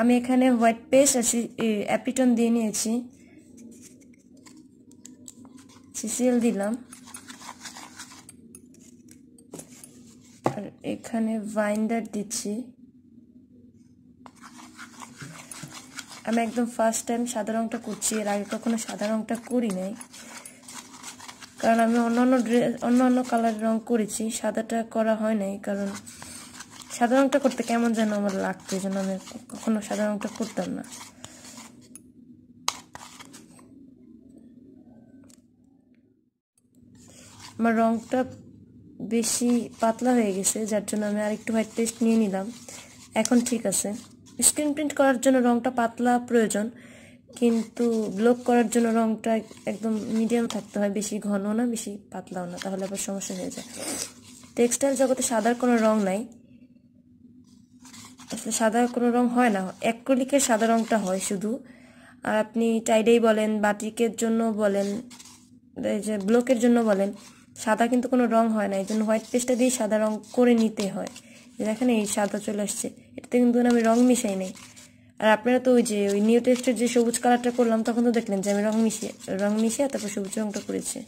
আমি এখানে white paste আছি অ্যাপিটন দিয়ে নিয়েছি সিসিএল দিলাম আর এখানে বাইন্ডার দিচ্ছি আমি একদম ফার্স্ট টাইম সাদা রঙটা করছি এর আগে কখনো সাদা রঙটা করি নাই কারণ আমি অন্য অন্য ড্রেস অন্য অন্য কালারের রঙ করেছি সাদাটা করা হয় নাই কারণ সাদা রঙটা করতে কেমন যেন আমার লাগতো এই জন্য আমি কখনো সাদা রঙটা করতাম না আমার রঙটা বেশি পাতলা হয়ে গেছে যার জন্য আমি আরেকটু হোয়াইট পেস্ট নিয়ে নিলাম এখন ঠিক আছে স্ক্রিন প্রিন্ট করার জন্য রঙটা পাতলা প্রয়োজন কিন্তু ব্লক করার জন্য রঙটা একদম মিডিয়াম থাকতে হয় বেশি ঘনও না বেশি পাতলাও না তাহলে আবার সমস্যা হয়ে যায় টেক্সটাইল জগতে সাদার কোনো রং নাই আসলে সাদা কোনো রং হয় না অ্যাক্রোলিকের সাদা রংটা হয় শুধু আর আপনি টাইডেই বলেন বাটিকের জন্য বলেন এই যে ব্লকের জন্য বলেন সাদা কিন্তু কোনো রং হয় না এই জন্য হোয়াইট পেস্টটা দিয়ে সাদা রং করে নিতে হয় দেখেন এই সাদা চলে আসছে এটাতে কিন্তু আমি রং মিশাই নেই আর আপনারা তো ওই যে ওই নিউ টেস্টের যে সবুজ কালারটা করলাম তখন তো দেখলেন যে আমি রং মিশিয়ে রং মিশিয়ে তারপর সবুজ রংটা করেছি